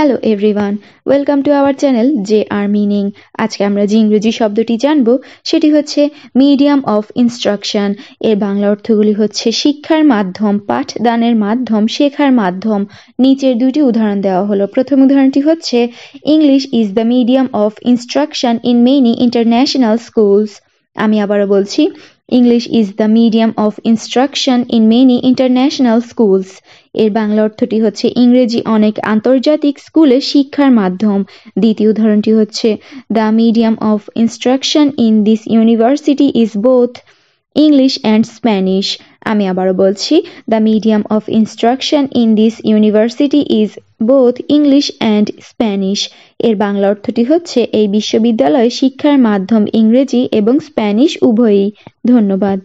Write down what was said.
hello everyone welcome to our channel J R meaning আজকে আমরা যে ইংরেজি শব্দটি জানব সেটি হচ্ছে মিডিয়াম অফ ইনস্ট্রাকশন এর বাংলা অর্থগুলি হচ্ছে শিক্ষার মাধ্যম পাঠদানের মাধ্যম শেখার মাধ্যম নিচের দুটি উদাহরণ দেওয়া হলো প্রথম উদাহরণটি হচ্ছে English is the medium of instruction in many international schools আমি আবারও বলছি English is the medium of instruction in many international schools এর বাংলা অর্থটি হচ্ছে ইংরেজি অনেক আন্তর্জাতিক স্কুলে শিক্ষার মাধ্যম দ্বিতীয় উদাহরণটি হচ্ছে the medium of instruction in this university is both English and Spanish আমি আবারও বলছি the medium of instruction in this university is both English and Spanish এর বাংলা অর্থটি হচ্ছে এই বিশ্ববিদ্যালয়ে শিক্ষার মাধ্যম ইংরেজি এবং স্প্যানিশ উভয়ই ধন্যবাদ